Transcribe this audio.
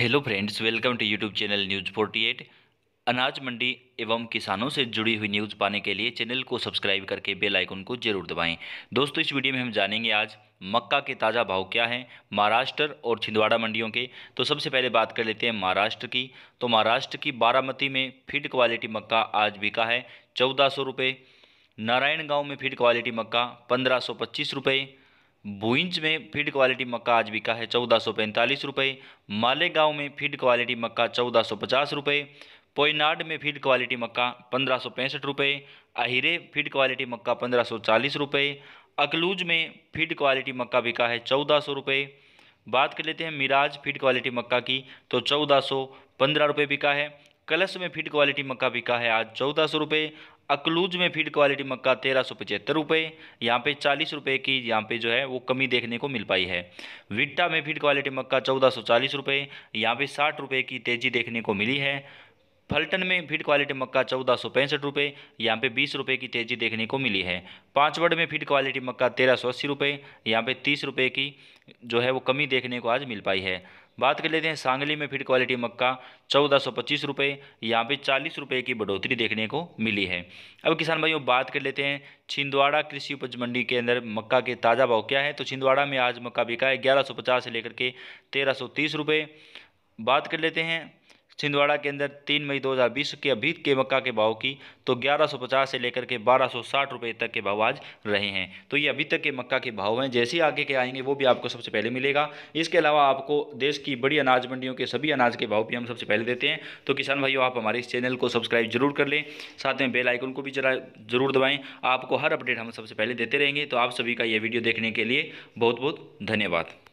hello friends welcome to YouTube channel news forty eight अनाज मंडी एवं किसानों से जुड़ी हुई न्यूज़ पाने के लिए चैनल को सब्सक्राइब करके बेल आइकन को जरूर दबाएं दोस्तों इस वीडियो में हम जानेंगे आज मक्का के ताज़ा भाव क्या हैं महाराष्ट्र और छिंदवाड़ा मंडियों के तो सबसे पहले बात कर लेते हैं महाराष्ट्र की तो महाराष्ट्र की बारामती में फीड क्वालिटी मक्का आज बिका है चौदह सौ नारायण गाँव में फीड क्वालिटी मक्का पंद्रह सौ पच्चीस रुपये भुइंज में फीड क्वालिटी मक्का आज बिका है चौदह सौ पैंतालीस रुपये मालेगांव में फीड क्वालिटी मक्का चौदह सौ पचास रुपये पोइनाड में फीड क्वालिटी मक्का पंद्रह सौ पैंसठ रुपये अहिरे फीड क्वालिटी मक्का पंद्रह सौ चालीस रुपये अकलूज में फीड क्वालिटी मक्का बिका है चौदह सौ रुपये बात कर लेते हैं मिराज फीड क्वालिटी मक्का की तो चौदह सौ पंद्रह रुपये बिका है कलश में फीड क्वालिटी मक्का बिका है आज चौदह सौ रुपये अकलूज में फीड क्वालिटी मक्का तेरह सौ पचहत्तर रुपये यहाँ पे चालीस रुपये की यहाँ पे जो है वो कमी देखने को मिल पाई है विट्टा में फीड क्वालिटी मक्का चौदह सौ चालीस रुपये यहाँ पे साठ रुपये की तेज़ी देखने को मिली है फल्टन में फीड क्वालिटी मक्का चौदह सौ पैंसठ रुपये यहाँ पे बीस रुपये की तेज़ी देखने को मिली है पाँचवड़ में फीड क्वालिटी मक्का तेरह सौ अस्सी रुपये यहाँ पे तीस रुपये की जो है वो कमी देखने को आज मिल पाई है बात कर लेते हैं सांगली में फीड क्वालिटी मक्का चौदह सौ पच्चीस रुपये यहाँ पर चालीस रुपये की बढ़ोतरी देखने को मिली है अब किसान भाइयों बात कर लेते हैं छिंदवाड़ा कृषि उपज मंडी के अंदर मक्का के ताज़ा भाव क्या है तो छिंदवाड़ा में आज मक्का बिका है ग्यारह सौ पचास से लेकर के तेरह सौ तीस रुपये बात कर लेते हैं छिंदवाड़ा के अंदर तीन मई 2020 के अभी के मक्का के भाव की तो 1150 से लेकर के 1260 रुपए तक के भाव आज रहे हैं तो ये अभी तक के मक्का के भाव हैं जैसे ही आगे के आएंगे वो भी आपको सबसे पहले मिलेगा इसके अलावा आपको देश की बड़ी अनाज मंडियों के सभी अनाज के भाव भी हम सबसे पहले देते हैं तो किसान भाइयों आप हमारे इस चैनल को सब्सक्राइब जरूर कर लें साथ में बेलाइकन को भी जरा जरूर दबाएँ आपको हर अपडेट हम सबसे पहले देते रहेंगे तो आप सभी का ये वीडियो देखने के लिए बहुत बहुत धन्यवाद